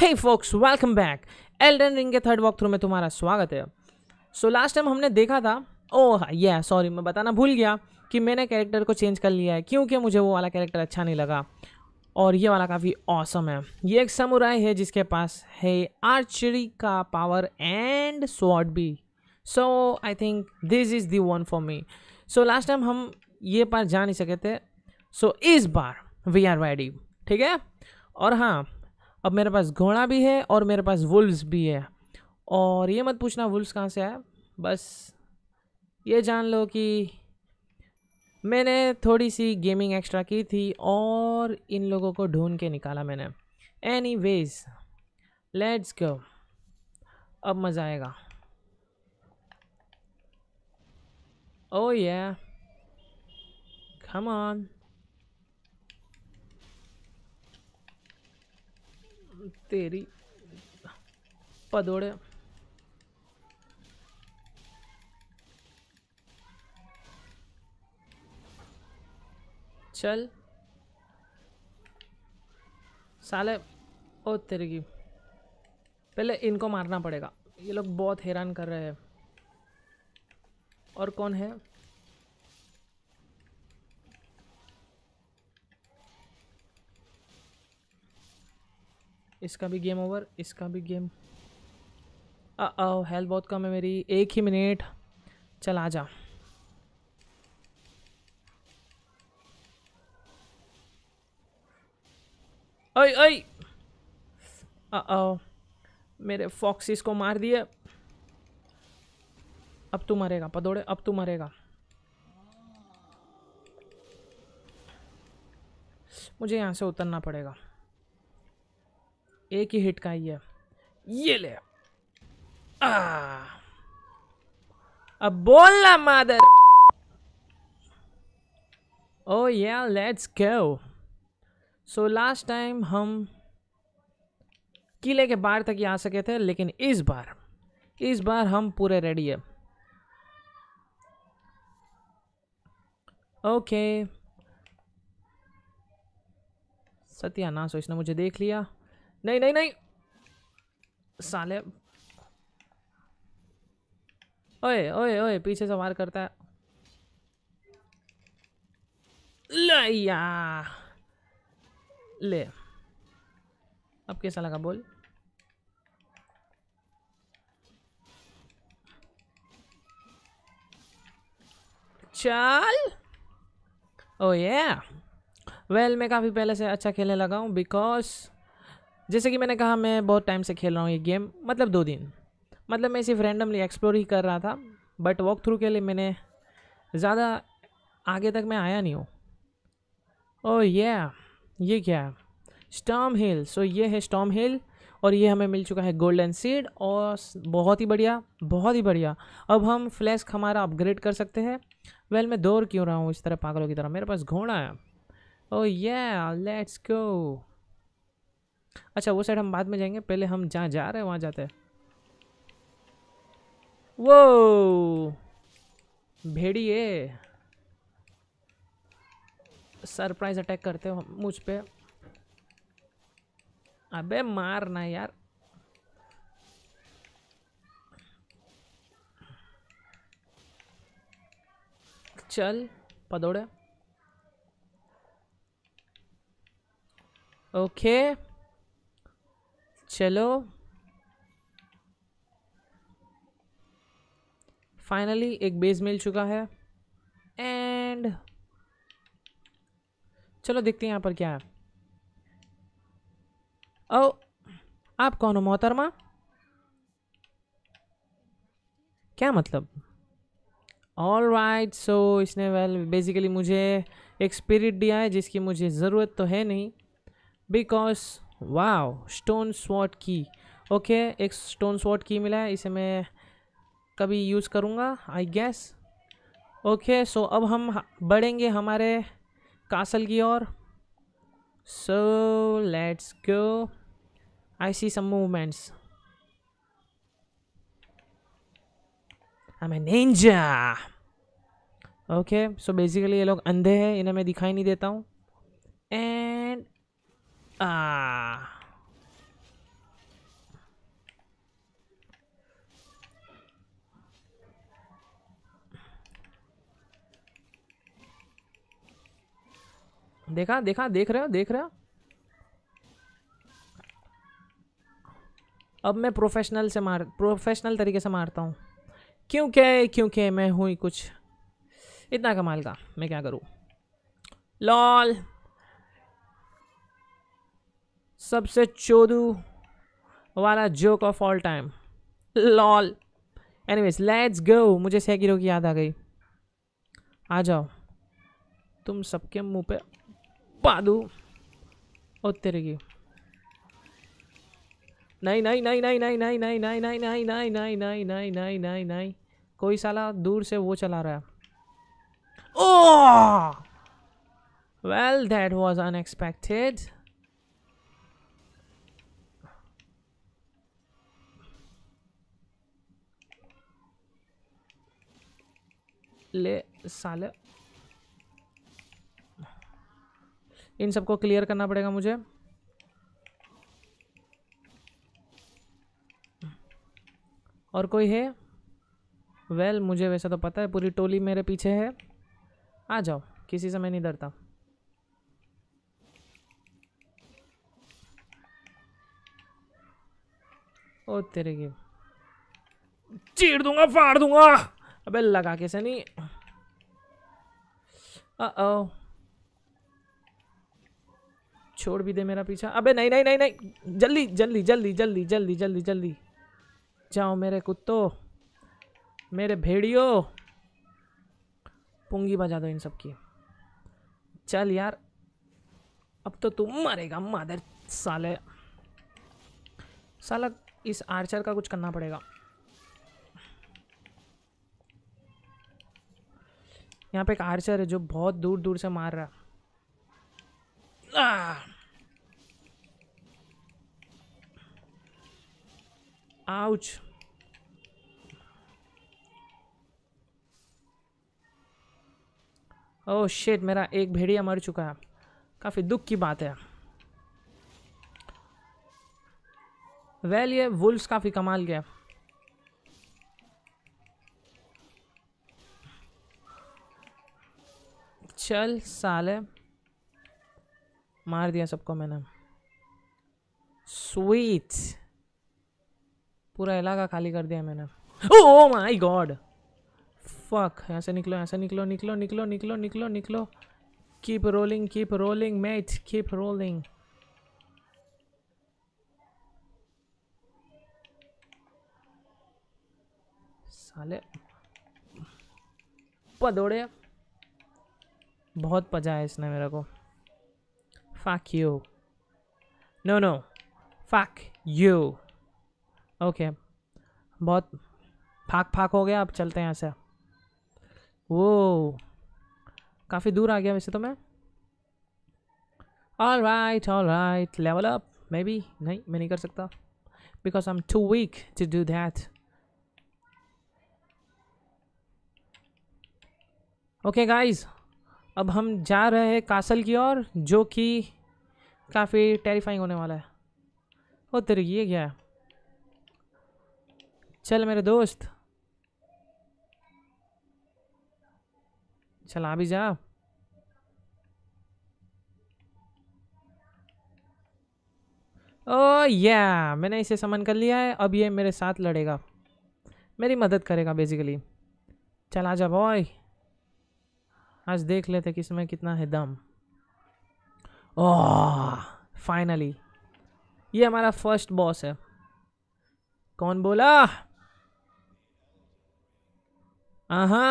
हे folks welcome back Elden Ring के third walkthrough में तुम्हारा स्वागत है सो लास्ट टाइम हमने देखा था ओह ये सॉरी मैं बताना भूल गया कि मैंने कैरेक्टर को चेंज कर लिया है क्योंकि मुझे वो वाला कैरेक्टर अच्छा नहीं लगा और ये वाला काफ़ी औसम है ये एक समुराय है जिसके पास है आर्चरी का पावर एंड स्वाड भी so I think this is the one for me so last time हम ये पार जा नहीं सके थे सो so, इस बार वी आर रेडी ठीक है और हाँ अब मेरे पास घोड़ा भी है और मेरे पास वुल्व्स भी है और ये मत पूछना वुल्व्स कहाँ से आया बस ये जान लो कि मैंने थोड़ी सी गेमिंग एक्स्ट्रा की थी और इन लोगों को ढूंढ के निकाला मैंने एनी वेज लेट्स गो अब मज़ा आएगा ओ ये कम ऑन तेरी पदोड़े चल साले ओ तेरी की पहले इनको मारना पड़ेगा ये लोग बहुत हैरान कर रहे हैं और कौन है इसका भी गेम ओवर इसका भी गेम आओ हेल्थ बहुत कम है मेरी एक ही मिनट चल आ जा ओए ओए आओ मेरे फॉक्सिस को मार दिए अब तू मरेगा पदोड़े अब तू मरेगा मुझे यहाँ से उतरना पड़ेगा एक ही हिट का ही है ये ले आ, अब बोलना मादर oh yeah let's go so last time हम किले के बाहर तक ही आ सके थे लेकिन इस बार इस बार हम पूरे रेडी है ओके सत्यानाश इसने मुझे देख लिया नहीं नहीं नहीं साले ओए ओए ओए पीछे से वार करता है लिया ले अब कैसा लगा बोल चाल ओ ये वेल मैं काफ़ी पहले से अच्छा खेलने लगा हूँ बिकॉज जैसे कि मैंने कहा मैं बहुत टाइम से खेल रहा हूँ ये गेम मतलब दो दिन मतलब मैं सिर्फ रैंडमली एक्सप्लोर ही कर रहा था बट वॉक थ्रू के लिए मैंने ज़्यादा आगे तक मैं आया नहीं हूँ ओ oh ये ये क्या है स्टॉम हिल सो ये है स्टॉम हिल और ये हमें मिल चुका है गोल्डन सीड और बहुत ही बढ़िया बहुत ही बढ़िया अब हम फ्लैस्क हमारा अपग्रेड कर सकते हैं वेल मैं दौड़ क्यों रहा हूँ इस तरह पागलों की तरह मेरे पास घोड़ा है ओ ये लेट्स गो अच्छा वो साइड हम बाद में जाएंगे पहले हम जहाँ जा रहे हैं वहाँ जाते हैं वो भेड़ी है सरप्राइज अटैक करते हो मुझ पर अबे मार ना यार चल पदौड़े ओके okay. चलो फाइनली एक बेस मिल चुका है एंड चलो देखते हैं यहाँ पर क्या है ओ oh, आप कौन हो मोहतरमा क्या मतलब ऑल राइट सो इसने वेल बेसिकली मुझे एक स्पिरिट दिया है जिसकी मुझे ज़रूरत तो है नहीं बिकॉज वाह स्टोन स्वॉट की ओके एक स्टोन स्वॉट की मिला है इसे मैं कभी यूज़ करूँगा आई गैस ओके सो अब हम बढ़ेंगे हमारे कासल की ओर so let's go I see some movements I am एंजा ओके सो बेसिकली ये लोग अंधे हैं इन्हें मैं दिखाई नहीं देता हूँ एंड Ah. देखा देखा देख रहे हो देख रहे हो अब मैं प्रोफेशनल से मार प्रोफेशनल तरीके से मारता हूँ क्योंकि क्योंकि मैं हूँ ही कुछ इतना कमाल का मैं क्या करूँ लॉल सबसे चोदू वाला joke of all time lol anyways let's go मुझे सैकिरो की याद आ गई आ जाओ तुम सबके मुंह पे पादू और तेरे की नहीं नहीं नहीं नहीं नहीं नहीं नहीं नहीं नहीं नहीं नहीं नहीं नहीं नहीं नहीं नहीं नहीं कोई साला दूर से वो चला रहा है oh well that was unexpected ले साले इन सबको क्लियर करना पड़ेगा मुझे और कोई है वेल well, मुझे वैसा तो पता है पूरी टोली मेरे पीछे है आ जाओ किसी से मैं नहीं डरता ओ तेरे की चीर दूंगा फाड़ दूंगा अबे लगा कैसे नहीं ओ छोड़ भी दे मेरा पीछा अबे नहीं नहीं नहीं नहीं जल्दी जल्दी जल्दी जल्दी जल्दी जल्दी जल्दी जाओ मेरे कुत्तो मेरे भेड़ियो पुंगी बजा दो इन सब की चल यार अब तो तुम मरेगा मादर साले साला इस आर्चर का कुछ करना पड़ेगा यहाँ पे एक आर्चर है जो बहुत दूर दूर से मार रहा आउच ओह शेट मेरा एक भेड़िया मर चुका है काफ़ी दुख की बात है वेल well, ये वुल्फ्स काफ़ी कमाल गया चल साले मार दिया सबको मैंने स्वीट पूरा इलाका खाली कर दिया मैंने ओ माय गॉड फक यहाँ से निकलो यहाँ से निकलो निकलो निकलो निकलो निकलो निकलो keep rolling keep rolling match keep rolling साले पदोड़े बहुत पजाया इसने मेरे को fuck you no no fuck you okay बहुत फाक फाक हो गया अब चलते हैं यहाँ से वो काफ़ी दूर आ गया वैसे तो मैं all right all right level up maybe बी नहीं मैं नहीं कर सकता because I am too weak to do that okay guys अब हम जा रहे हैं कासल की ओर जो कि काफ़ी टेरिफाइंग होने वाला है ओ तेरे ये क्या है चल मेरे दोस्त आ भी जा ओ या मैंने इसे समन कर लिया है अब ये मेरे साथ लड़ेगा मेरी मदद करेगा बेसिकली चल आ जा बॉय आज देख लेते कि इसमें कितना है दम ओह फाइनली ये हमारा फर्स्ट बॉस है कौन बोला आहा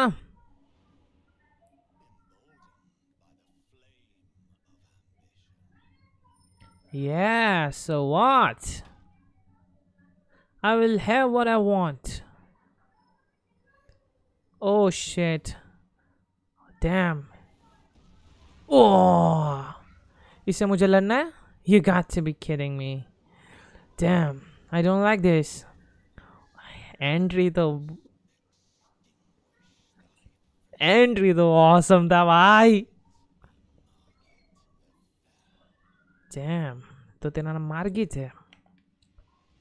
Yeah, so what? I will have what I want. Oh shit. damn. Oh! इसे मुझे लड़ना है? You got to be kidding me. Damn, I don't like this. Entry the Entry the awesome da भाई. Damn, तो तेरा नाम मार्गिट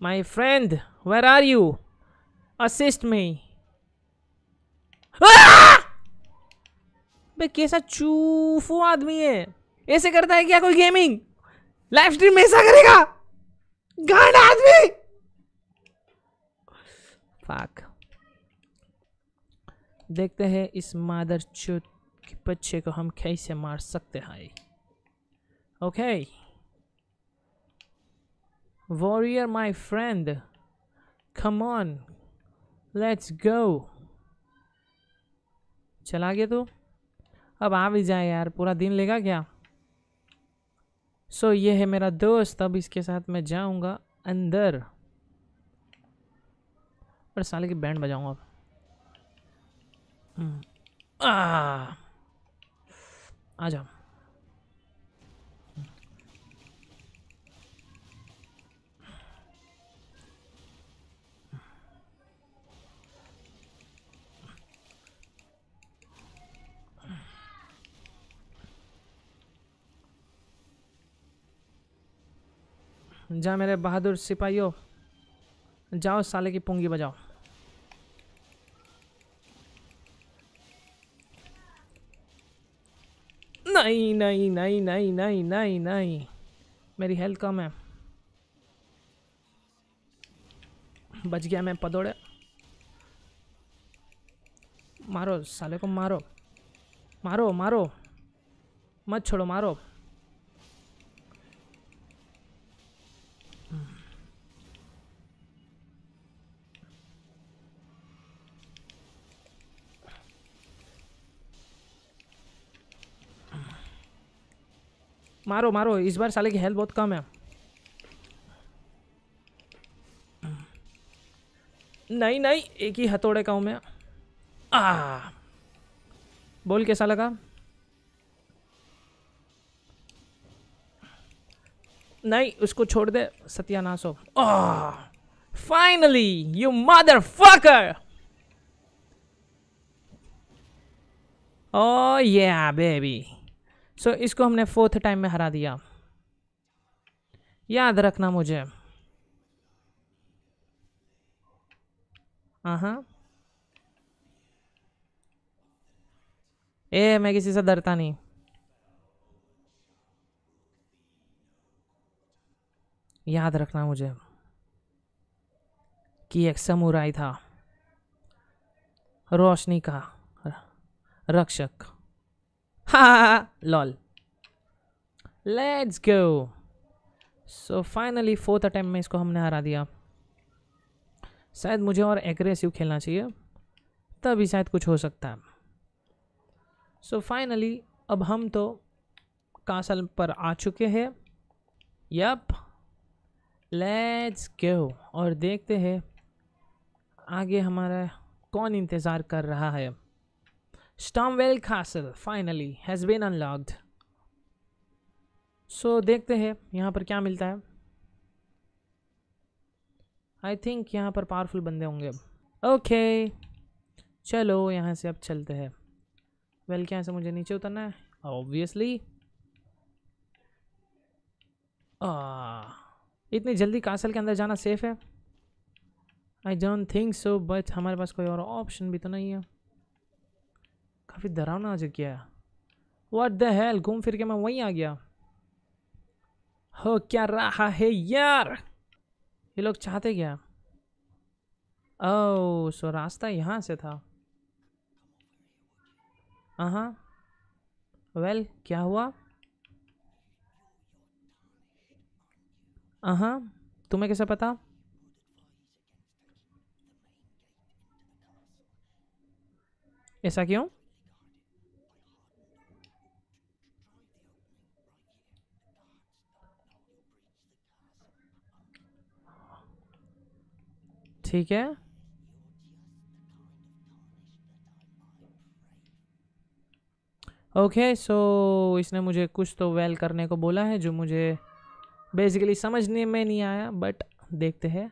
My friend, where are you? Assist me. Ah! बे कैसा चूफू आदमी है ऐसे करता है क्या कोई गेमिंग लाइव स्ट्रीम में ऐसा करेगा गांड आदमी फाक देखते हैं इस मादर चूत के बच्चे को हम कैसे मार सकते हैं okay warrior my friend come on let's go चला गया तू तो? अब आ भी जाए यार पूरा दिन लेगा क्या सो so, ये है मेरा दोस्त अब इसके साथ मैं जाऊंगा अंदर और साले की बैंड बजाऊंगा अब हम्म। आ, आ जाओ जा मेरे बहादुर सिपाहियों जाओ साले की पुंगी बजाओ नहीं नहीं नहीं नहीं नहीं नहीं नहीं मेरी हेल्थ कम है बच गया मैं पदोड़े मारो साले को मारो मारो मारो मत छोड़ो मारो मारो मारो इस बार साले की हेल्थ बहुत कम है नहीं नहीं एक ही हथौड़े का हूँ मैं आ बोल कैसा लगा नहीं उसको छोड़ दे सत्यानाश हो finally you mother fucker oh yeah baby so so, इसको हमने फोर्थ टाइम में हरा दिया याद रखना मुझे हाँ ए मैं किसी से डरता नहीं याद रखना मुझे कि एक समुराई था रोशनी का रक्षक ha lol let's go so finally fourth attempt में इसको हमने हरा दिया शायद मुझे और एग्रेसिव खेलना चाहिए तभी शायद कुछ हो सकता है सो so फाइनली अब हम तो कासल पर आ चुके हैं यप लेट्स गो और देखते हैं आगे हमारा कौन इंतज़ार कर रहा है Stormveil castle finally has been unlocked so देखते हैं यहाँ पर क्या मिलता है आई थिंक यहाँ पर पावरफुल बंदे होंगे अब ओके चलो यहाँ से अब चलते हैं वेल क्या से मुझे नीचे उतरना है ऑब्वियसली इतनी जल्दी कासल के अंदर जाना सेफ़ है I don't think so but हमारे पास कोई और ऑप्शन भी तो नहीं है काफ़ी डरावना आ चुकी है वट द हेल घूम फिर के मैं वहीं आ गया हो क्या रहा है यार ये लोग चाहते क्या ओ oh, सो रास्ता यहाँ से था हाँ uh-huh. वेल well, क्या हुआ हाँ तुम्हें कैसे पता ऐसा क्यों ठीक है ओके सो इसने मुझे कुछ तो वेल करने को बोला है जो मुझे बेसिकली समझने में नहीं आया बट देखते हैं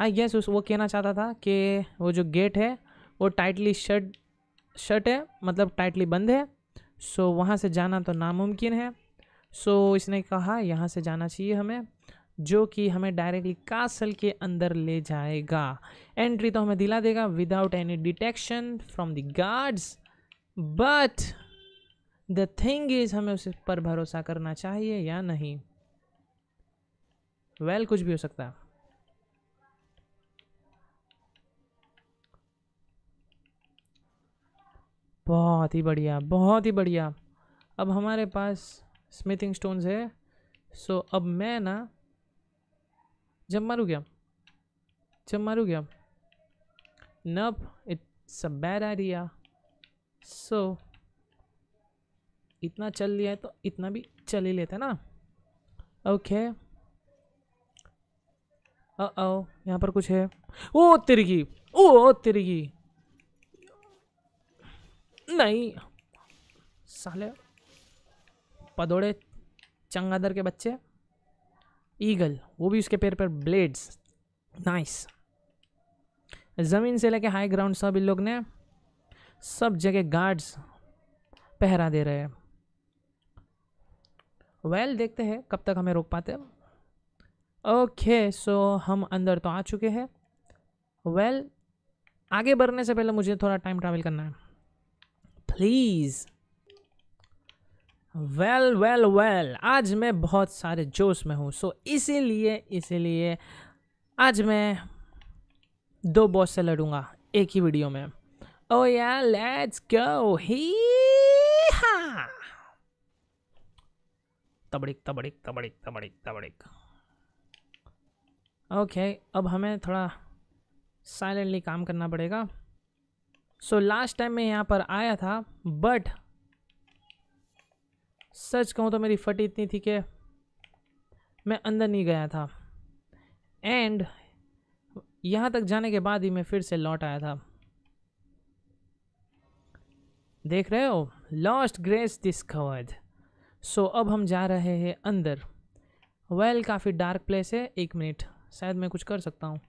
आई गेस उस वो कहना चाहता था कि वो जो गेट है वो टाइटली शट शट है मतलब टाइटली बंद है सो so, वहाँ से जाना तो नामुमकिन है सो so, इसने कहा यहाँ से जाना चाहिए हमें जो कि हमें डायरेक्टली कासल के अंदर ले जाएगा एंट्री तो हमें दिला देगा without any detection from the guards but the thing is हमें उस पर भरोसा करना चाहिए या नहीं वेल well, कुछ भी हो सकता है बहुत ही बढ़िया बहुत ही बढ़िया अब हमारे पास स्मिथिंग स्टोन्स है सो अब मैं ना जब मारू क्या जब मारू क्या noob it's a bad idea so इतना चल लिया है तो इतना भी चल ही लेते हैं ना ओके ओ यहाँ पर कुछ है ओ तिरगी ओ तिरगी नहीं साले पदोड़े चंगादर के बच्चे ईगल वो भी उसके पैर पर ब्लेड्स नाइस ज़मीन से लेके हाई ग्राउंड सब इन लोग ने सब जगह गार्ड्स पहरा दे रहे हैं वेल well, देखते हैं कब तक हमें रोक पाते ओके सो so हम अंदर तो आ चुके हैं वेल well, आगे बढ़ने से पहले मुझे थोड़ा टाइम ट्रैवल करना है प्लीज़ वेल वेल वेल आज मैं बहुत सारे जोश में हूँ सो so, इसीलिए इसीलिए आज मैं दो बॉस से लड़ूंगा एक ही वीडियो में ओ या लेट्स गो ही तबड़िक तबड़िक तबड़िक तबड़िक तबड़िक ओके okay, अब हमें थोड़ा साइलेंटली काम करना पड़ेगा सो लास्ट टाइम मैं यहाँ पर आया था बट सच कहूँ तो मेरी फटी इतनी थी कि मैं अंदर नहीं गया था एंड यहाँ तक जाने के बाद ही मैं फिर से लौट आया था देख रहे हो लॉस्ट ग्रेस डिस्कवर्ड सो अब हम जा रहे हैं अंदर वेल well, काफ़ी डार्क प्लेस है एक मिनट शायद मैं कुछ कर सकता हूँ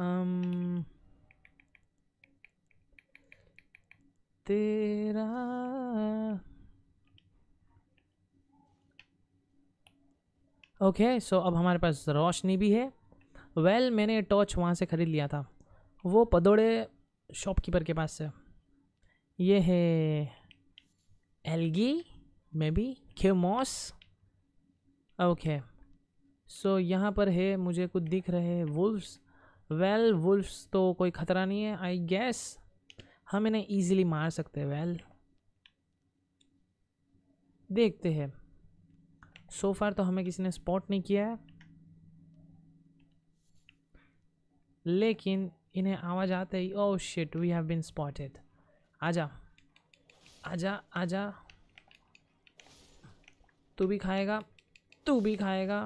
um, तेरा ओके okay, सो so अब हमारे पास रोशनी भी है वेल well, मैंने टॉर्च वहाँ से ख़रीद लिया था वो पदोड़े शॉपकीपर के पास से ये है एलगी मे बी खेमोस ओके सो यहाँ पर है मुझे कुछ दिख रहे हैं वुल्फ्स वेल वुल्फ्स तो कोई ख़तरा नहीं है आई गैस हम इन्हें ईजिली मार सकते हैं वेल well, देखते हैं सो फार तो हमें किसी ने स्पॉट नहीं किया है लेकिन इन्हें आवाज़ आते ही oh shit we have been spotted आजा आजा आजा तू भी खाएगा तू भी खाएगा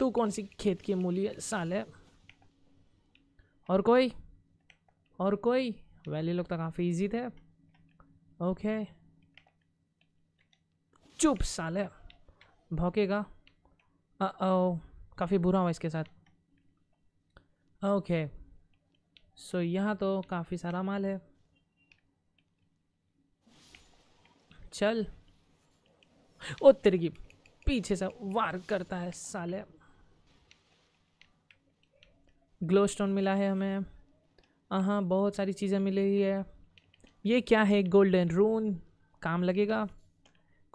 तू कौन सी खेत की मूली है साले और कोई और कोई वैली लोग तो काफ़ी इजी थे ओके okay. चुप साले भौकेगा काफ़ी बुरा हुआ इसके साथ ओके सो यहाँ तो काफ़ी सारा माल है चल ओ तेरे की पीछे से वार करता है साले ग्लोस्टोन मिला है हमें हाँ बहुत सारी चीज़ें मिली है ये क्या है गोल्डन रून काम लगेगा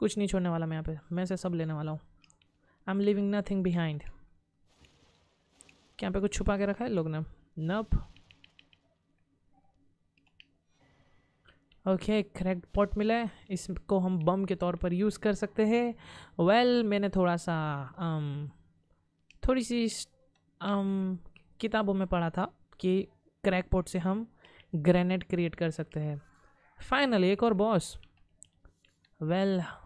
कुछ नहीं छोड़ने वाला मैं यहाँ पे मैं से सब लेने वाला हूँ I am leaving nothing behind क्या पे कुछ छुपा के रखा है लोग ने नप ओके क्रैक पॉट मिला है इसको हम बम के तौर पर यूज़ कर सकते हैं वेल well, मैंने थोड़ा सा आम, um, थोड़ी सी आम, um, किताबों में पढ़ा था कि क्रैक पॉट से हम ग्रेनेड क्रिएट कर सकते हैं फाइनली एक और बॉस वेल well,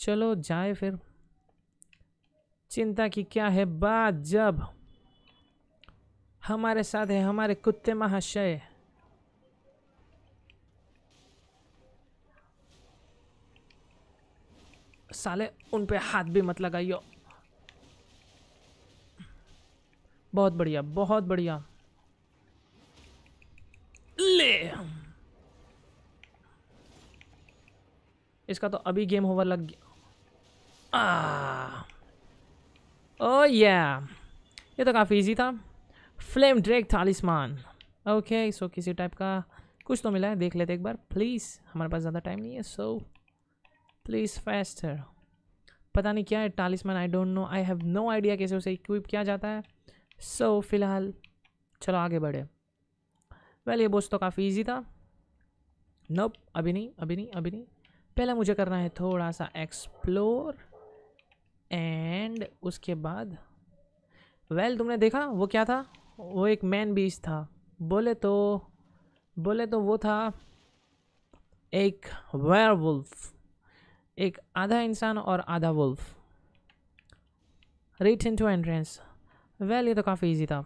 चलो जाए फिर चिंता की क्या है बात जब हमारे साथ है हमारे कुत्ते महाशय साले उन पे हाथ भी मत लगाइयो बहुत बढ़िया बहुत बढ़िया ले इसका तो अभी गेम ओवर लग गया ओ ah. या oh, ये तो काफ़ी इजी था flame drag talisman okay so किसी टाइप का कुछ तो मिला है देख लेते एक बार प्लीज़ हमारे पास ज़्यादा टाइम नहीं है सो प्लीज़ फास्टर पता नहीं क्या है talisman I don't know I have no idea कैसे उसे इक्विप किया जाता है सो so, फिलहाल चलो आगे बढ़े वेल well, ये बोस तो काफ़ी ईजी था नोप nope, अभी नहीं अभी नहीं अभी नहीं पहले मुझे करना है थोड़ा सा एक्सप्लोर एंड उसके बाद वेल well, तुमने देखा वो क्या था वो एक मैन बीच था बोले तो बोले तो वो था एक वुल्फ एक आधा इंसान और आधा wolf return to entrance well ये तो काफ़ी इजी था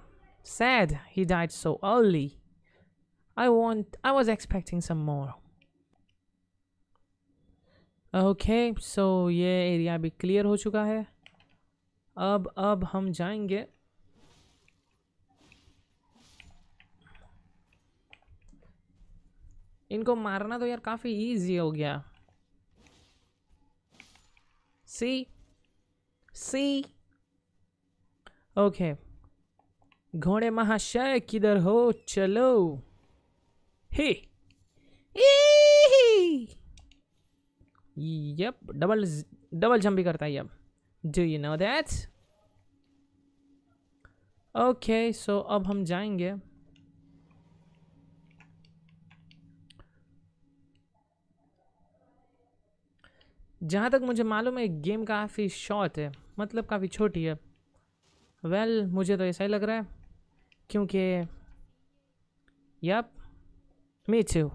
sad he died so early I want I was expecting some more okay okay, so so ये एरिया भी क्लियर हो चुका है अब अब हम जाएंगे इनको मारना तो यार काफ़ी इजी हो गया सी सी ओके घोड़े महाशय किधर हो चलो hey yup double double jump भी करता है अब do you know that okay so अब हम जाएंगे जहाँ तक मुझे मालूम है गेम काफ़ी शॉर्ट है मतलब काफ़ी छोटी है वेल well, मुझे तो ऐसा ही लग रहा है क्योंकि yup me too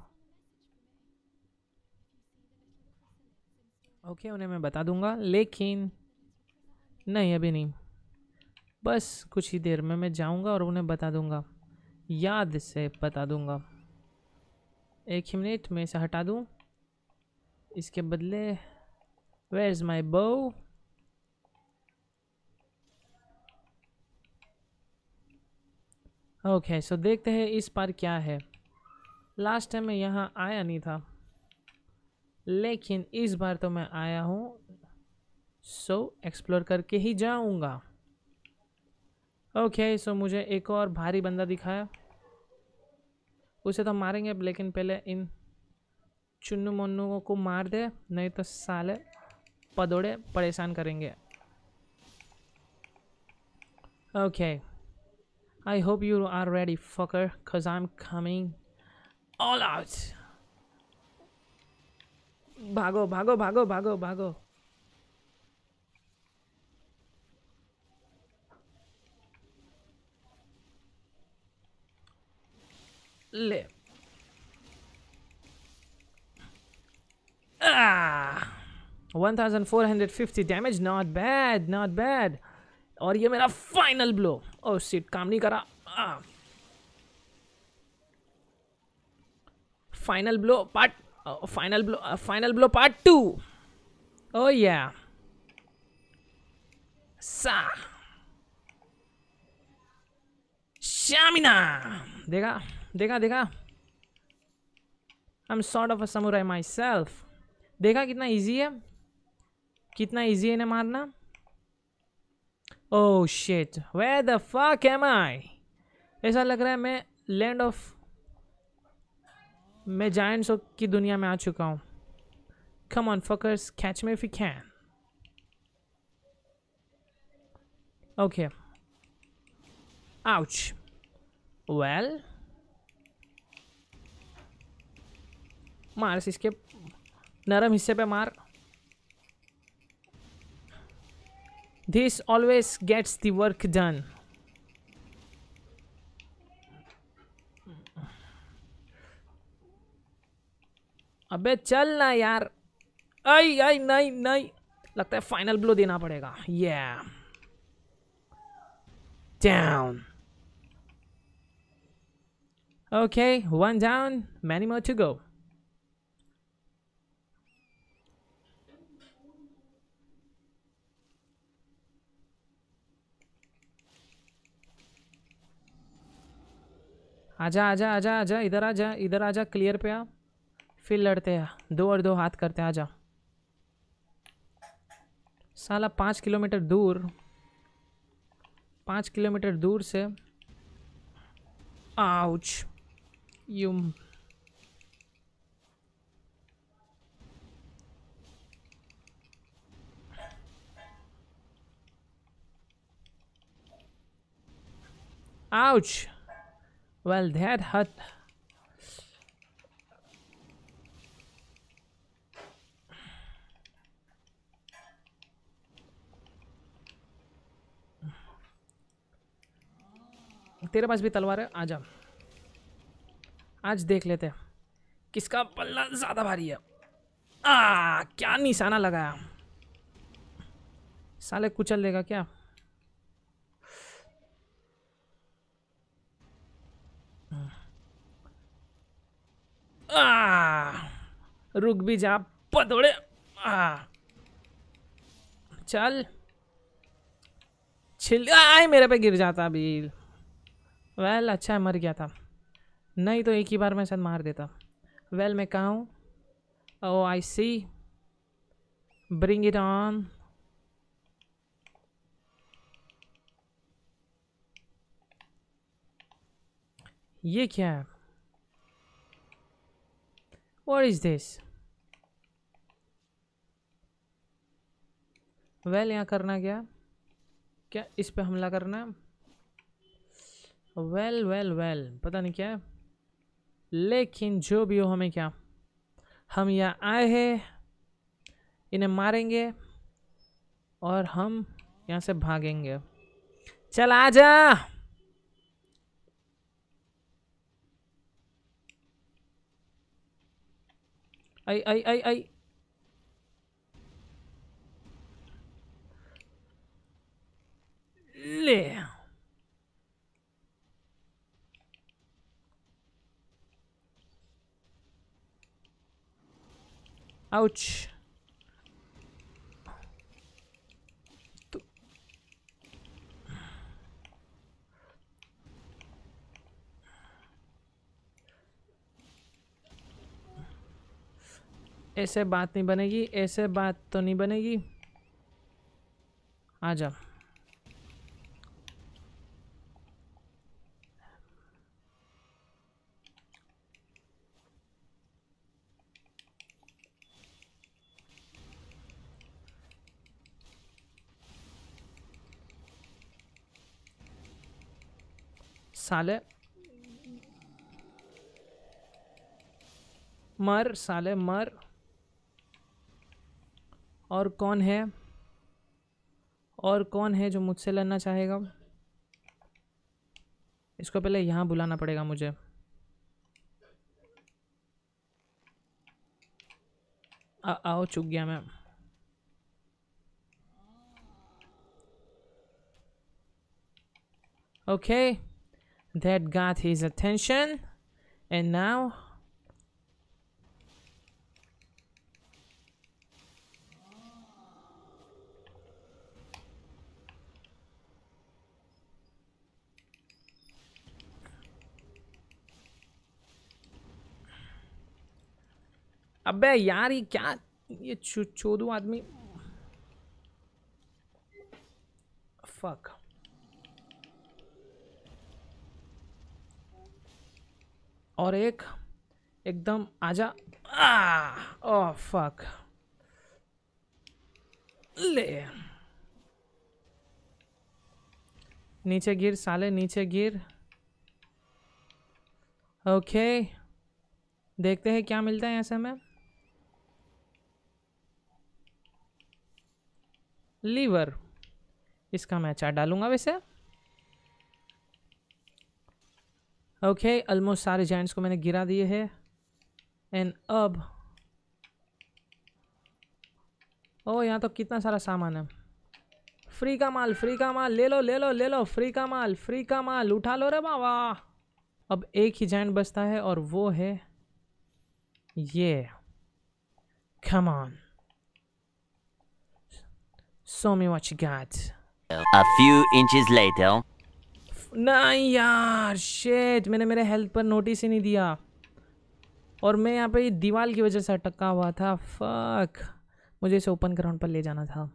okay okay, उन्हें मैं बता दूंगा लेकिन नहीं अभी नहीं बस कुछ ही देर में मैं जाऊंगा और उन्हें बता दूंगा याद से बता दूंगा एक ही मिनट मैं इसे हटा दूं इसके बदले वेयर इज़ माई बो ओके सो देखते हैं इस बार क्या है लास्ट टाइम मैं यहाँ आया नहीं था लेकिन इस बार तो मैं आया हूँ सो so, एक्सप्लोर करके ही जाऊँगा ओके सो मुझे एक और भारी बंदा दिखाया उसे तो मारेंगे लेकिन पहले इन चुन्नू मुन्नू को मार दे नहीं तो साले पदोड़े परेशान करेंगे okay I hope you are ready fucker खज I am coming all out भागो भागो भागो भागो भागो ले one thousand four hundred fifty damage not bad not bad और ये मेरा फाइनल ब्लो ओ सीट काम नहीं करा final blow part final blow final blow part two oh yeah सा श्यामिना देखा देखा देखा I am sort of a samurai myself देखा कितना इजी है कितना इजी है इन्हें मारना oh shit where the fuck am I ऐसा लग रहा है मैं लैंड ऑफ मैं जायंट्स की दुनिया में आ चुका हूँ कम ऑन फोकस कैच में फिर कैन ओके आउच वेल मार इसके नरम हिस्से पे मार this always gets the work done अबे चल ना यार आई आई नहीं नहीं लगता है फाइनल ब्लो देना पड़ेगा ये down okay one down many more to go आजा आजा आजा आजा इधर आजा इधर आजा क्लियर पे आ फिर लड़ते हैं दो और दो हाथ करते हैं आ जाओ साला पाँच किलोमीटर दूर पाँच किलोमीटर दूर से ouch you ouch well that हथ तेरे पास भी तलवार है आ जा आज देख लेते हैं किसका पल्ला ज़्यादा भारी है आ क्या निशाना लगाया साले कुचल देगा क्या आ रुक भी जा पदोड़े आ चल छिल आए मेरे पे गिर जाता अभी वेल अच्छा है मर गया था नहीं तो एक ही बार मैं शायद मार देता वेल well, मैं कहाँ हूँ oh I see bring it on ये क्या है वॉट इज दिस वेल यहाँ करना क्या क्या इस पे हमला करना है वेल वेल वेल पता नहीं क्या है लेकिन जो भी हो हमें क्या हम यहाँ आए हैं इन्हें मारेंगे और हम यहाँ से भागेंगे चल आ जा आई आई आई आई ले Ouch. ऐसे बात नहीं बनेगी ऐसे बात तो नहीं बनेगी आ जाओ साले मर साले मर और कौन है और कौन है जो मुझसे लड़ना चाहेगा इसको पहले यहाँ बुलाना पड़ेगा मुझे आ, आओ चुक गया मैं okay okay. That got his attention. And now... अबे यार ये क्या ये चोदू आदमी फक और एक एकदम आजा जा फक ले नीचे गिर साले नीचे गिर ओके देखते हैं क्या मिलता है ऐसे में लीवर इसका मैं चार डालूंगा वैसे ओके ऑलमोस्ट सारे जॉइंट्स को मैंने गिरा दिए है एंड अब ओ यहाँ तो कितना सारा सामान है फ्री का माल फ्री का माल ले लो ले लो ले लो फ्री का माल फ्री का माल उठा लो रे बाबा अब एक ही जॉइंट बचता है और वो है ये खमान सोमी watch me what you got. A few inches later. नहीं यार शेट मैंने मेरे हेल्थ पर नोटिस ही नहीं दिया और मैं यहाँ पे दीवार की वजह से अटका हुआ था फक मुझे इसे ओपन ग्राउंड पर ले जाना था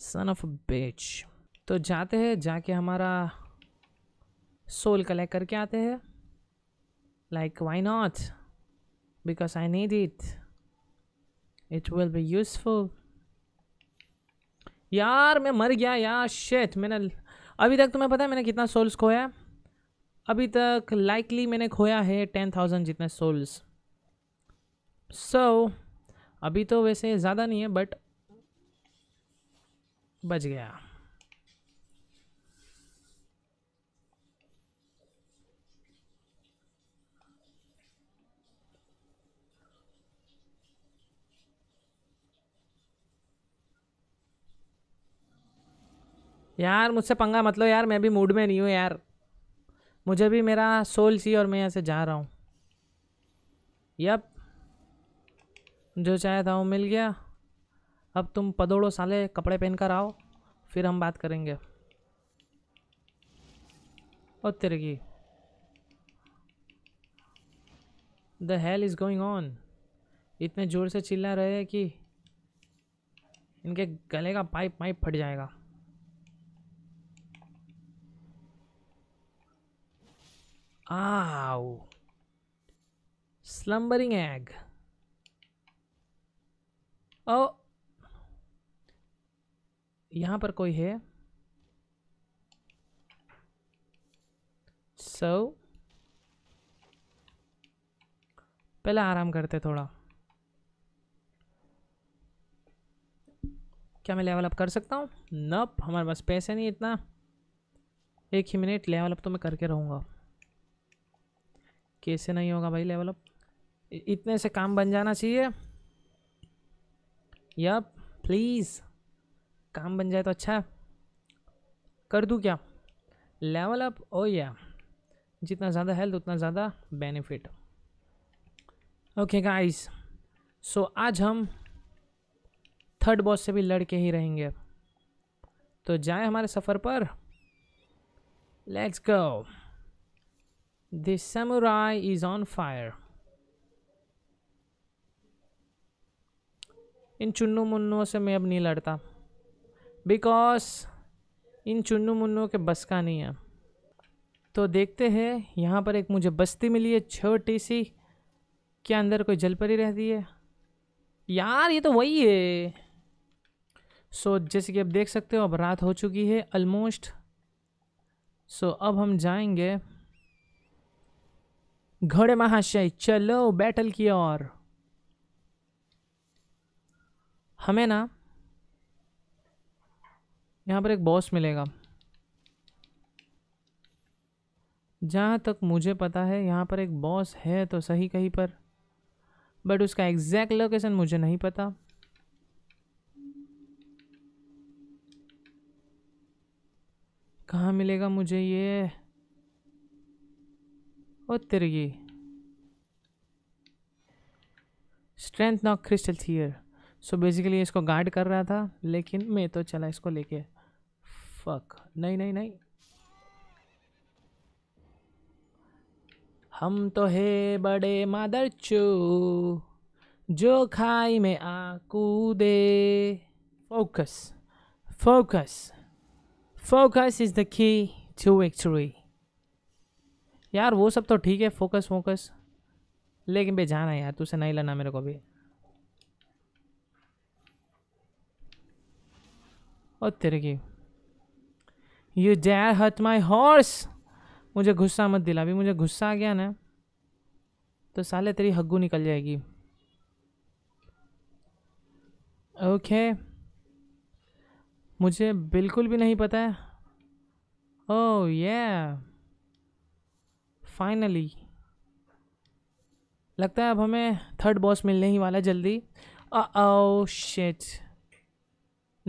सन ऑफ बेच तो जाते हैं जाके हमारा सोल कलेक्ट करके आते हैं like why not because I need it it will be useful यार मैं मर गया यार शेट मैंने अभी तक तुम्हें पता है मैंने कितना सोल्स खोया अभी तक लाइकली मैंने खोया है टेन थाउजेंड जितने सोल्स सो so, अभी तो वैसे ज़्यादा नहीं है बट बच गया यार मुझसे पंगा मत लो यार मैं भी मूड में नहीं हूँ यार मुझे भी मेरा सोल सी और मैं यहाँ से जा रहा हूँ यप जो चाहे था वो मिल गया अब तुम पदोड़ो साले कपड़े पहन कर आओ फिर हम बात करेंगे ओ तेरे की the hell is going on इतने ज़ोर से चिल्ला रहे हैं कि इनके गले का पाइप माइप फट जाएगा Ow. Slumbering egg. ओ oh. यहां पर कोई है सो so, पहले आराम करते थोड़ा क्या मैं लेवल अप कर सकता हूँ नप हमारे पास पैसे नहीं इतना एक ही मिनट लेवल अप तो मैं करके रहूँगा कैसे नहीं होगा भाई लेवल अप इतने से काम बन जाना चाहिए यप प्लीज़ काम बन जाए तो अच्छा कर दूँ क्या लेवल अप ओ या जितना ज़्यादा हेल्थ उतना ज़्यादा बेनिफिट ओके गाइस सो आज हम थर्ड बॉस से भी लड़के ही रहेंगे तो जाए हमारे सफ़र पर let's go The samurai is on fire. इन चुन्नू मुन्नों से मैं अब नहीं लड़ता बिकॉज इन चुन्नू मुन्नों के बस का नहीं है तो देखते हैं यहाँ पर एक मुझे बस्ती मिली है छोटी सी क्या अंदर कोई जलपरी रहती है यार ये तो वही है सो so, जैसे कि आप देख सकते हो अब रात हो चुकी है ऑलमोस्ट सो so, अब हम जाएंगे घोड़े महाशय चलो बैटल की ओर हमें ना यहाँ पर एक बॉस मिलेगा जहाँ तक मुझे पता है यहाँ पर एक बॉस है तो सही कहीं पर बट उसका एग्जैक्ट लोकेशन मुझे नहीं पता कहाँ मिलेगा मुझे ये O तेरे strength knot crystal tear so basically इसको गार्ड कर रहा था लेकिन मैं तो चला इसको लेके फक नहीं नहीं नहीं हम तो है बड़े मादर चू जो खाई में आ focus focus focus is the key to victory यार वो सब तो ठीक है फोकस वोकस लेकिन भाई जाना यार तुझसे नहीं लेना मेरे को भी और तेरे की यू डेयर हट माई हॉर्स मुझे गुस्सा मत दिला अभी मुझे गुस्सा आ गया ना तो साले तेरी हग्गू निकल जाएगी ओके okay. मुझे बिल्कुल भी नहीं पता है ओह oh, ये yeah. फाइनली लगता है अब हमें थर्ड बॉस मिलने ही वाला जल्दी ओ शिट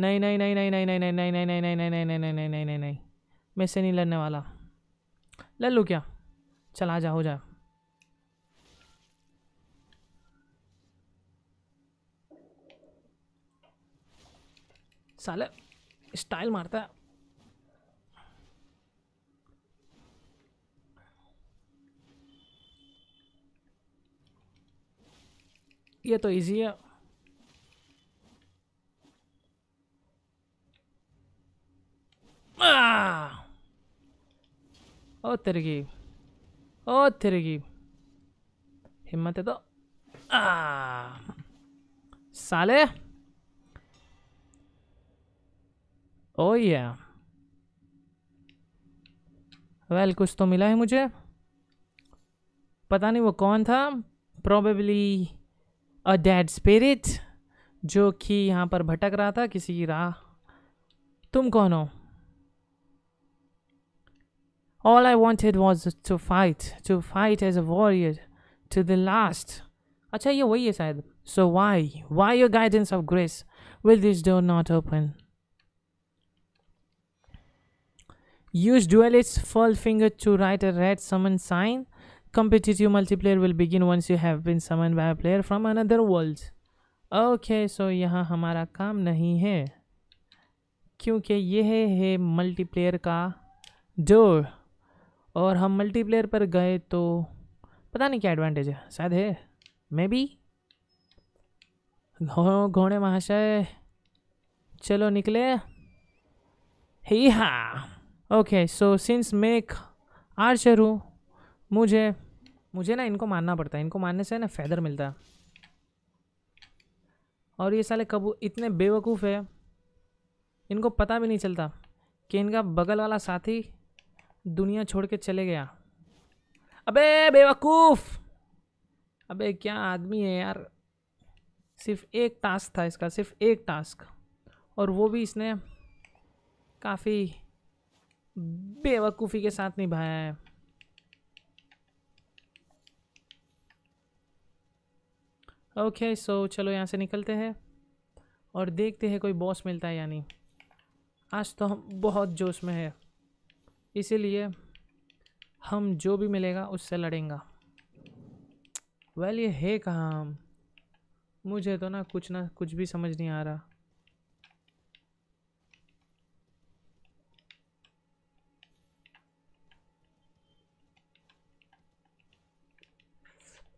नहीं नहीं नहीं नहीं नहीं नहीं नहीं नहीं नहीं नहीं नहीं नहीं नहीं नहीं नहीं नहीं नहीं मैं से नहीं लड़ने वाला लड़ लूँ क्या चला जाओ हो जा साले स्टाइल मारता है ये तो इजी है ओ तिरगी ओ तिरगी हिम्मत है तो आ, साले ओ या वेल कुछ तो मिला है मुझे पता नहीं वो कौन था प्रॉबेबली अ डेड स्पिरिट जो कि यहाँ पर भटक रहा था किसी की राह तुम कौन हो all I wanted was to fight to fight as a warrior to the last अच्छा ये वही है शायद so why why your guidance of grace will this door not open use dual it's furl finger to write a red summon sign Competitive multiplayer will begin once you have been summoned by a player from another world. Okay, so यहाँ हमारा काम नहीं है क्योंकि यह है multiplayer का door और हम मल्टीप्लेयर पर गए तो पता नहीं क्या एडवांटेज है शायद है मे बी घोड़े महाशय चलो निकले ही हाँ ओके सो सिंस मेक आर आर्चर हूँ मुझे मुझे ना इनको मानना पड़ता है इनको मानने से ना फैदर मिलता है और ये साले कबू इतने बेवकूफ़ है इनको पता भी नहीं चलता कि इनका बगल वाला साथी दुनिया छोड़ के चले गया अबे बेवकूफ़ अबे क्या आदमी है यार सिर्फ एक टास्क था इसका सिर्फ एक टास्क और वो भी इसने काफ़ी बेवकूफ़ी के साथ निभाया है ओके okay, सो so चलो यहाँ से निकलते हैं और देखते हैं कोई बॉस मिलता है या नहीं आज तो हम बहुत जोश में है इसीलिए हम जो भी मिलेगा उससे लड़ेंगे वेल ये है कहाँ हम मुझे तो ना कुछ ना कुछ भी समझ नहीं आ रहा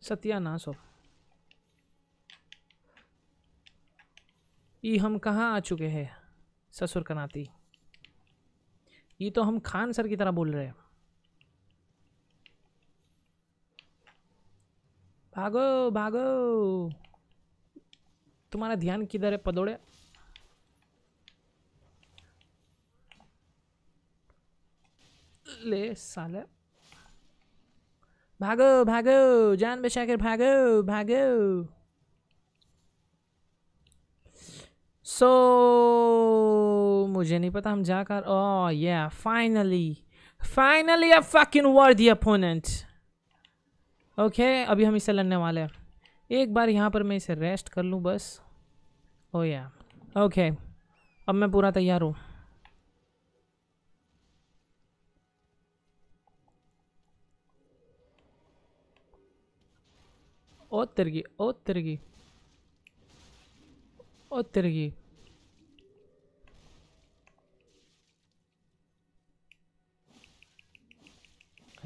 सत्यानाश हो ये हम कहाँ आ चुके हैं ससुर कनाती ये तो हम खान सर की तरह बोल रहे हैं भागो भागो तुम्हारा ध्यान किधर है पदोड़े ले साले भागो भागो जान बचा कर भागो भागो सो मुझे नहीं पता हम जाकर oh yeah finally finally a fucking worthy opponent okay अभी हम इसे लड़ने वाले हैं एक बार यहाँ पर मैं इसे रेस्ट कर लूँ बस ओ या ओके अब मैं पूरा तैयार हूँ ओ तिरगी ओ तिरगी ओ तिरगी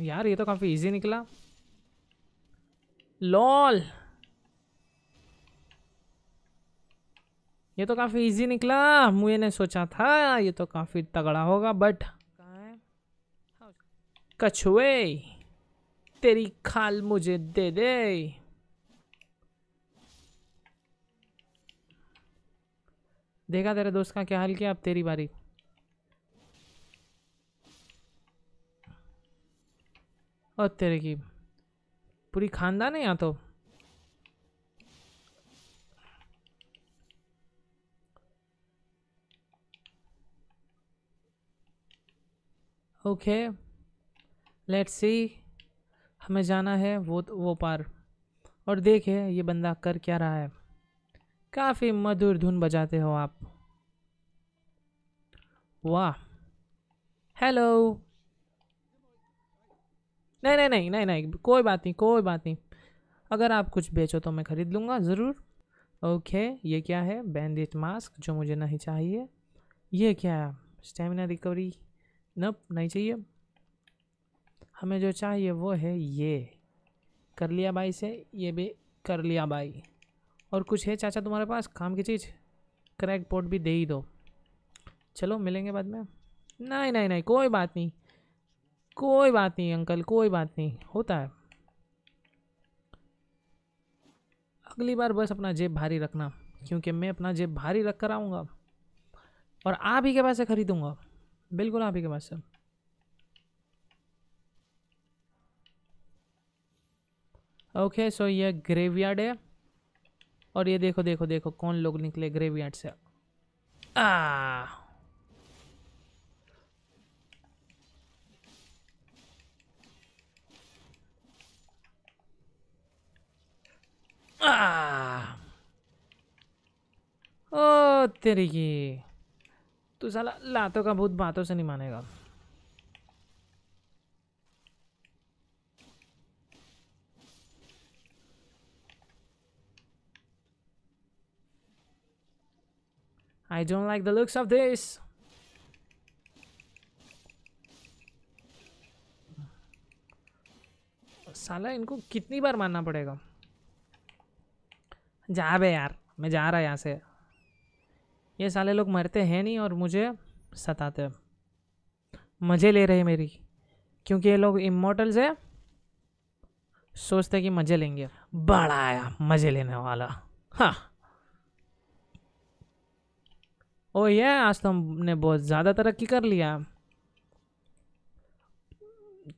यार ये तो काफ़ी इजी निकला लॉल ये तो काफ़ी इजी निकला मुझे ने सोचा था ये तो काफ़ी तगड़ा होगा बट कछुए तेरी खाल मुझे दे दे देखा तेरे दोस्त का क्या हाल किया अब तेरी बारी और तेरे की पूरी खानदान है यहाँ तो ओके लेट्स सी हमें जाना है वो तो- वो पार और देखे ये बंदा कर क्या रहा है काफ़ी मधुर धुन बजाते हो आप वाह हेलो नहीं नहीं नहीं नहीं नहीं कोई बात नहीं कोई बात नहीं अगर आप कुछ बेचो तो मैं ख़रीद लूँगा ज़रूर ओके ये क्या है बैंडेड मास्क जो मुझे नहीं चाहिए ये क्या है स्टेमिना रिकवरी नप नहीं चाहिए हमें जो चाहिए वो है ये कर लिया भाई से ये भी कर लिया भाई और कुछ है चाचा तुम्हारे पास काम की चीज़ क्रैक पोर्ट भी दे ही दो चलो मिलेंगे बाद में नहीं नहीं नहीं कोई बात नहीं कोई बात नहीं अंकल कोई बात नहीं होता है अगली बार बस अपना जेब भारी रखना क्योंकि मैं अपना जेब भारी रख कर आऊँगा और आप ही के पास से ख़रीदूँगा बिल्कुल आप ही के पास से ओके सो ये ग्रेवयार्ड है और ये देखो देखो देखो कौन लोग निकले ग्रेवयार्ड से आ ओ तेरी की तू साला लातों का भूत बातों से नहीं मानेगा I don't like the looks of this. साला इनको कितनी बार मानना पड़ेगा जा बे यार मैं जा रहा यहाँ से ये साले लोग मरते हैं नहीं और मुझे सताते मज़े ले रहे मेरी क्योंकि ये लोग इमोटल्स है सोचते कि मज़े लेंगे बड़ा आया मज़े लेने वाला हाँ ओ ये आज तो हमने बहुत ज़्यादा तरक्की कर लिया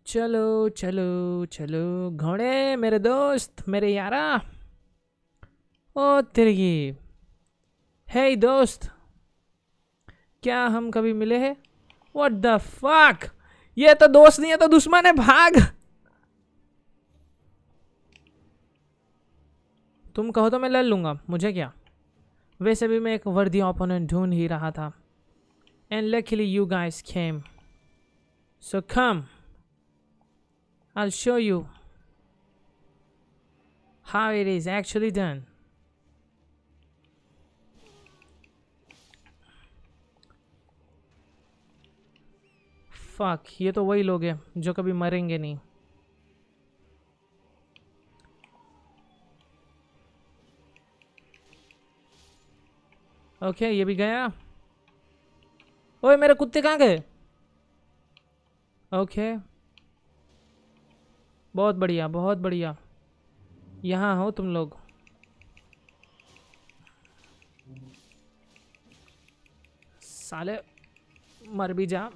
चलो चलो चलो घोड़े मेरे दोस्त मेरे यारा ओ तेरी हे दोस्त क्या हम कभी मिले हैं व्हाट द फक ये तो दोस्त नहीं है तो दुश्मन है भाग तुम कहो तो मैं लड़ लूंगा मुझे क्या वैसे भी मैं एक वर्दी ओपोनेंट ढूंढ ही रहा था एंड लकीली यू गाइस खेम so come I'll show you how it is actually done fuck ये तो वही लोग हैं जो कभी मरेंगे नहीं ओके okay, ये भी गया ओए मेरे कुत्ते कहाँ गए ओके okay. बहुत बढ़िया बहुत बढ़िया यहाँ हो तुम लोग साले मर भी जा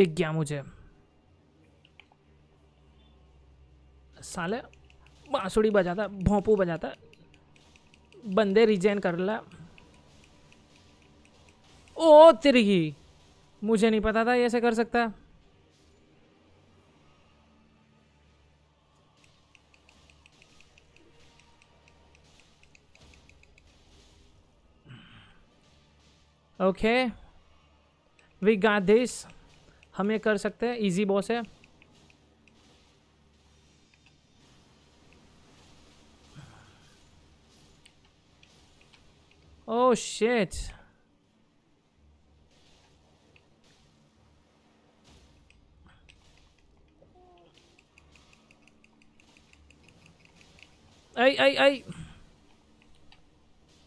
दिख गया मुझे साले बांसुड़ी बजाता भोंपू बजाता बंदे रिजेन कर ला ओ तिरगी मुझे नहीं पता था ऐसे कर सकता ओके वी we दिस हम ये कर सकते हैं इजी बॉस है ओ oh, शेट आई आई आई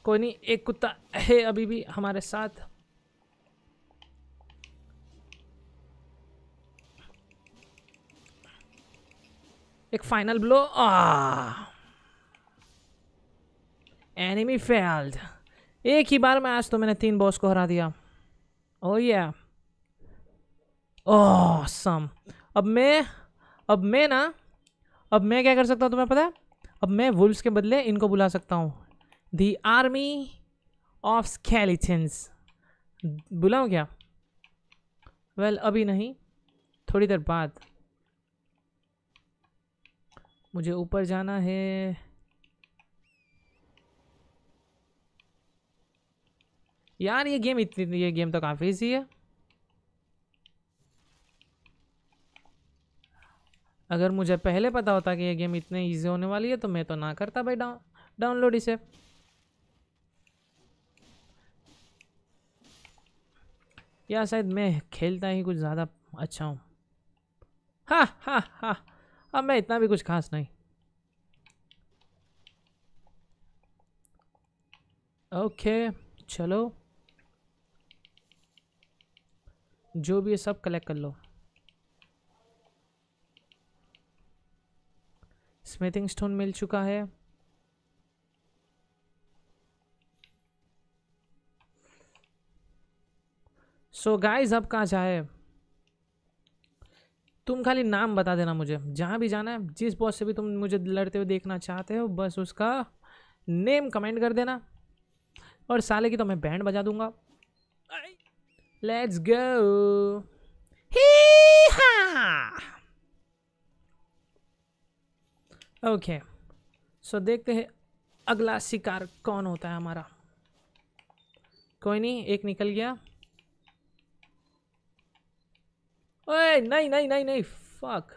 कोई नहीं एक कुत्ता है अभी भी हमारे साथ final blow. Ah! Enemy felled एक ही बार में आज तो मैंने तीन बॉस को हरा दिया ओ ये ओह सम अब मैं अब मैं ना अब मैं क्या कर सकता हूँ तुम्हें पता है अब मैं वुल्फ्स के बदले इनको बुला सकता हूँ दी आर्मी ऑफ स्केलिथन्स बुलाऊँ क्या वेल well, अभी नहीं थोड़ी देर बाद मुझे ऊपर जाना है यार ये गेम इतनी ये गेम तो काफ़ी ईजी है अगर मुझे पहले पता होता कि ये गेम इतने ईजी होने वाली है तो मैं तो ना करता भाई डाउन डाउनलोड इसे या शायद मैं खेलता ही कुछ ज़्यादा अच्छा हूँ हाँ हाँ हाँ अब मैं इतना भी कुछ खास नहीं ओके चलो जो भी है सब कलेक्ट कर लो स्मिथिंग स्टोन मिल चुका है सो so गाइस अब कहाँ जाए तुम खाली नाम बता देना मुझे जहाँ भी जाना है जिस बॉस से भी तुम मुझे लड़ते हुए देखना चाहते हो बस उसका नेम कमेंट कर देना और साले की तो मैं बैंड बजा दूंगा लेट्स गो ओके सो देखते हैं अगला शिकार कौन होता है हमारा कोई नहीं एक निकल गया ओए नहीं नहीं नहीं नहीं फक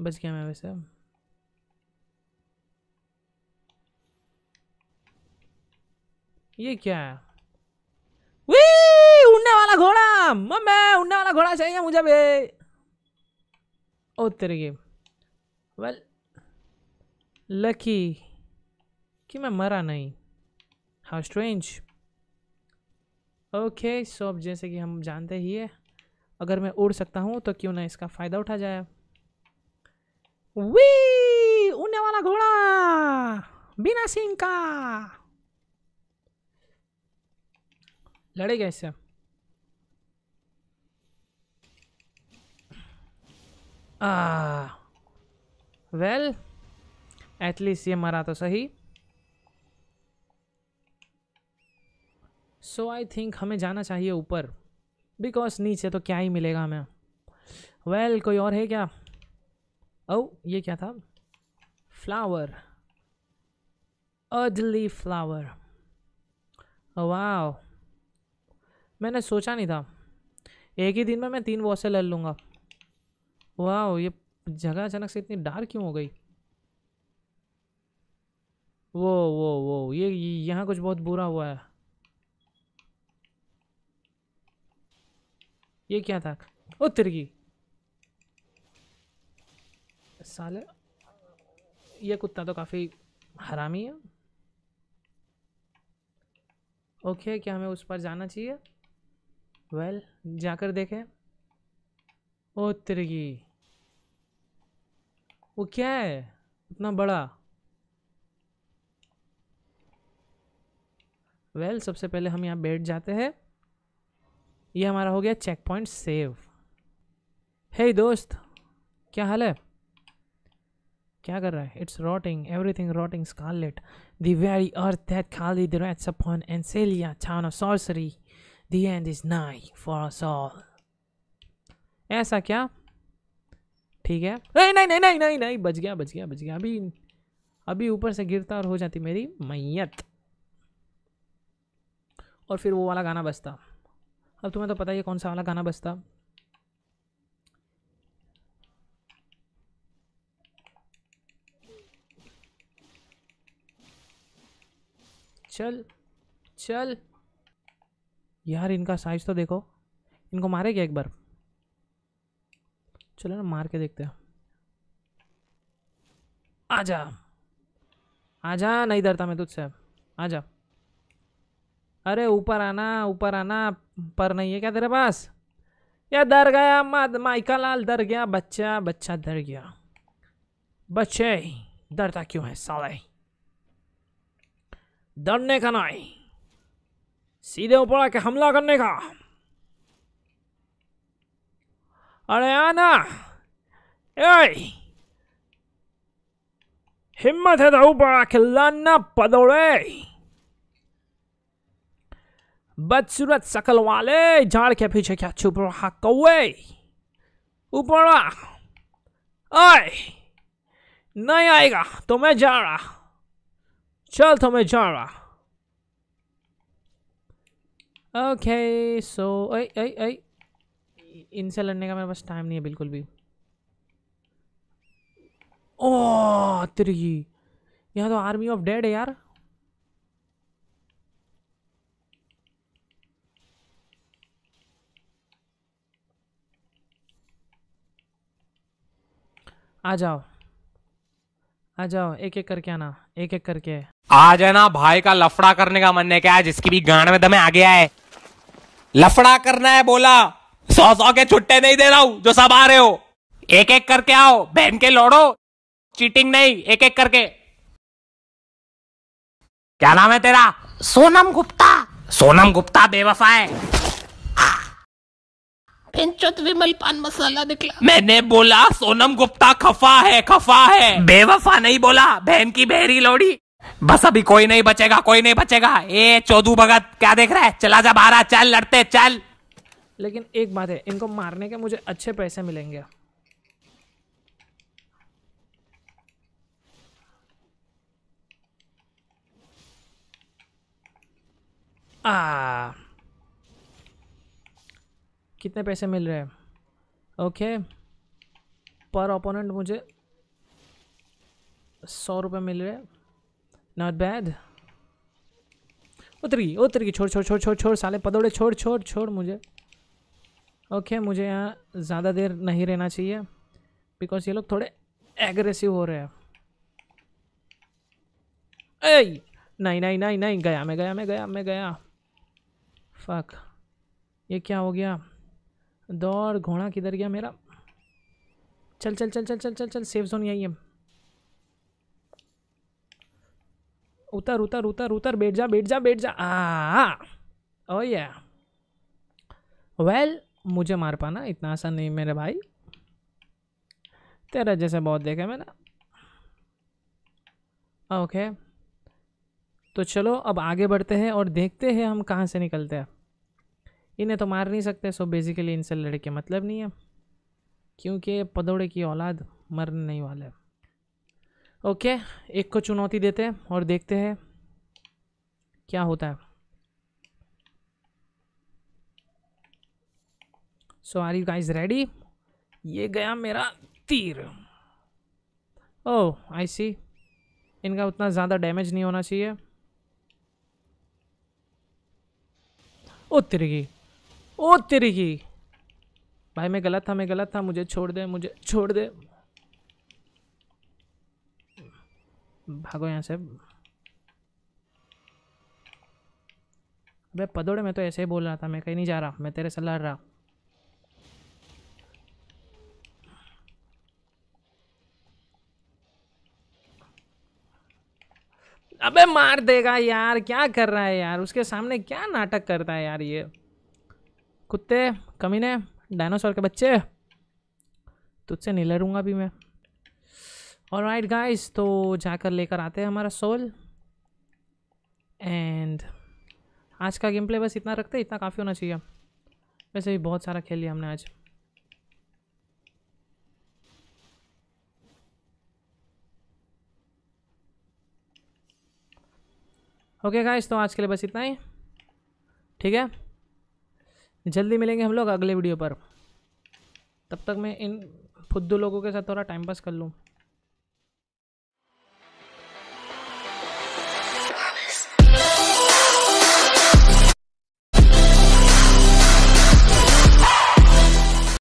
बच गया मैं वैसे ये क्या है उड़ने वाला घोड़ा मम्मे उड़ने वाला घोड़ा चाहिए मुझे बे ओ तेरे गेम वेल लकी कि मैं मरा नहीं हाउ स्ट्रेंज ओके सो अब जैसे कि हम जानते ही है अगर मैं उड़ सकता हूँ तो क्यों ना इसका फ़ायदा उठा जाए वी उड़ने वाला घोड़ा बिना सिंह का लड़ेगा इससे वेल एटलीस्ट ये मरा तो सही सो आई थिंक हमें जाना चाहिए ऊपर बिकॉज नीचे तो क्या ही मिलेगा हमें वेल well, कोई और है क्या ओ oh, ये क्या था फ्लावर अडली फ्लावर वाह मैंने सोचा नहीं था एक ही दिन में मैं तीन वॉसें लड़ लूँगा वाह ये जगह अचानक से इतनी डार्क क्यों हो गई वो वो वो ये यहाँ कुछ बहुत बुरा हुआ है ये क्या था ओ तिरगी साले ये कुत्ता तो काफ़ी हरामी है ओके क्या हमें उस पर जाना चाहिए वेल well, जाकर देखें ओ तिरगी वो क्या है इतना बड़ा वेल well, सबसे पहले हम यहाँ बैठ जाते हैं ये हमारा हो गया चेक पॉइंट सेव हे दोस्त क्या हाल है क्या कर रहा है it's rotting everything rotting scarlet the very earth that खाली the rests upon and Sellia छान sorcery the end is nigh for soul ऐसा क्या ठीक है नहीं नहीं नहीं नहीं नहीं नहीं बच गया बच गया बच गया अभी अभी ऊपर से गिरता और हो जाती मेरी मैयत और फिर वो वाला गाना बजता अब तुम्हें तो पता ही है कौन सा वाला गाना बजता चल चल यार इनका साइज तो देखो इनको मारे क्या एक बार चलो ना मार के देखते हैं आजा आजा नहीं डरता मैं तुझसे आजा अरे ऊपर आना ऊपर आना पर नहीं है क्या तेरे पास या डर गया माइका लाल डर गया बच्चा बच्चा डर गया बच्चे डरता क्यों है साले डरने का नहीं सीधे ऊपर आके हमला करने का अरे आना ए हिम्मत है तो ऊपर आके लाना पदोड़े बदसूरत शकल वाले झाड़ के पीछे क्या छुप रहा कौए ऊपर ओए नहीं आएगा तो मैं जा रहा चल तो मैं जा रहा ओके सो ऐ ऐ इनसे लड़ने का मेरे पास टाइम नहीं है बिल्कुल भी ओ तेरी यहाँ तो आर्मी ऑफ डेड है यार आ जाओ आ जाओ एक एक करके आना एक एक करके आ जाए ना भाई का लफड़ा करने का मन है क्या जिसकी भी गांड में दमे आ गया है लफड़ा करना है बोला सौ सौ के छुट्टे नहीं दे रहा हूं जो सब आ रहे हो एक एक करके आओ बहन के लौड़ो चीटिंग नहीं एक एक करके क्या नाम है तेरा सोनम गुप्ता सोनम गुप्ता बेवफा है पेंचोत विमल पान मसाला निकला मैंने बोला सोनम गुप्ता खफा है खफा है बेवफा नहीं बोला बहन की बहरी लोड़ी बस अभी कोई नहीं बचेगा कोई नहीं बचेगा ए चौधू भगत क्या देख रहा है चला जा बारा चल लड़ते चल लेकिन एक बात है इनको मारने के मुझे अच्छे पैसे मिलेंगे आ कितने पैसे मिल रहे हैं ओके पर ओपोनेंट मुझे सौ रुपये मिल रहे नॉट बैड उतरी उतरी छोड़ छोड़ छोड़ छोड़ छोड़ साले पदौड़े छोड़ छोड़ छोड़ मुझे ओके okay, मुझे यहाँ ज़्यादा देर नहीं रहना चाहिए बिकॉज ये लोग थोड़े एग्रेसिव हो रहे हैं ए नहीं नहीं नहीं नहीं गया मैं गया मैं गया मैं गया फक ये क्या हो गया दौड़ घोड़ा किधर गया मेरा चल चल चल चल चल चल चल सेफ जोन यही है उतर उतर उतर उतर बैठ जा बैठ जा बैठ जा आ ओ या वेल मुझे मार पाना इतना आसान नहीं मेरे भाई तेरा जैसे बहुत देखा मैंने ओके तो चलो अब आगे बढ़ते हैं और देखते हैं हम कहाँ से निकलते हैं इन्हें तो मार नहीं सकते सो बेसिकली इनसे लड़के मतलब नहीं है क्योंकि पदौड़े की औलाद मरने नहीं वाला है ओके एक को चुनौती देते हैं और देखते हैं क्या होता है so are you guys ready ये गया मेरा तीर ओ आई सी इनका उतना ज़्यादा डैमेज नहीं होना चाहिए ओ तिरगी ओ तेरी की भाई मैं गलत था मैं गलत था मुझे छोड़ दे मुझे छोड़ दे भागो यहाँ से अबे पदोड़े मैं तो ऐसे ही बोल रहा था मैं कहीं नहीं जा रहा मैं तेरे से लड़ रहा अबे मार देगा यार क्या कर रहा है यार उसके सामने क्या नाटक करता है यार ये कुत्ते कमीने डायनासोर के बच्चे तुझसे नहीं लड़ूंगा भी मैं और राइट गाइज तो जाकर लेकर आते हैं हमारा सोल एंड आज का गेम प्ले बस इतना रखते हैं इतना काफ़ी होना चाहिए वैसे भी बहुत सारा खेल लिया हमने आज ओके okay गाइस तो आज के लिए बस इतना ही ठीक है जल्दी मिलेंगे हम लोग अगले वीडियो पर तब तक मैं इन फुद्दू लोगों के साथ थोड़ा टाइम पास कर लूँ